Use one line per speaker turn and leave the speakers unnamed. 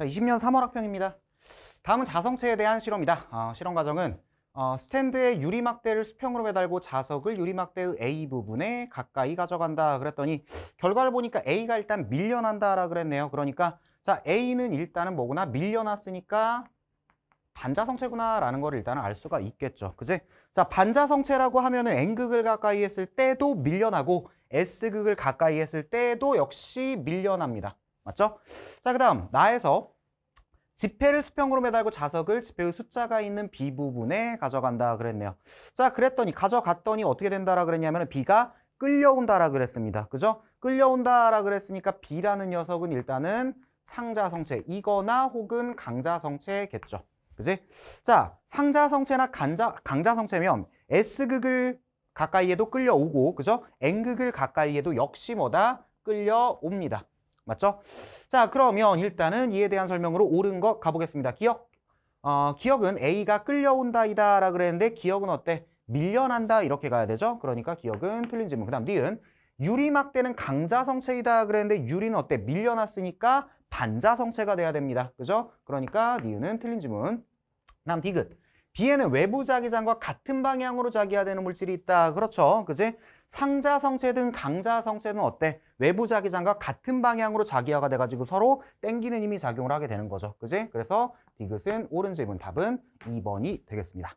자, 20년 3월 학평입니다. 다음은 자성체에 대한 실험이다. 어, 실험 과정은 어, 스탠드에 유리막대를 수평으로 매달고 자석을 유리막대의 A 부분에 가까이 가져간다 그랬더니 결과를 보니까 A가 일단 밀려난다라 그랬네요. 그러니까 자 A는 일단은 뭐구나 밀려났으니까 반자성체구나 라는 걸 일단은 알 수가 있겠죠. 그지자 반자성체라고 하면은 N극을 가까이 했을 때도 밀려나고 S극을 가까이 했을 때도 역시 밀려납니다. 맞죠? 자, 그 다음 나에서 지폐를 수평으로 매달고 자석을 지폐의 숫자가 있는 B 부분에 가져간다 그랬네요. 자, 그랬더니 가져갔더니 어떻게 된다라 그랬냐면 B가 끌려온다라 그랬습니다. 그죠? 끌려온다라 그랬으니까 B라는 녀석은 일단은 상자성체이거나 혹은 강자성체겠죠. 그지? 자, 상자성체나 강자, 강자성체면 S극을 가까이에도 끌려오고, 그죠? N극을 가까이에도 역시 뭐다? 끌려옵니다. 맞죠? 자, 그러면 일단은 이에 대한 설명으로 옳은 거 가보겠습니다. 기억. 어, 기억은 A가 끌려온다이다 라 그랬는데 기억은 어때? 밀려난다 이렇게 가야 되죠? 그러니까 기억은 틀린 질문. 뭐, 그 다음 니은. 유리막대는 강자성체이다 그랬는데 유리는 어때? 밀려났으니까 반자성체가 돼야 됩니다. 그죠? 그러니까 니은은 틀린 지문 다음 디귿. 뒤에는 외부 자기장과 같은 방향으로 자기화되는 물질이 있다. 그렇죠. 그지? 상자 성체등 강자 성체는 어때? 외부 자기장과 같은 방향으로 자기화가 돼가지고 서로 땡기는 힘이 작용을 하게 되는 거죠. 그지? 그래서 디귿은 오른 질문 답은 2번이 되겠습니다.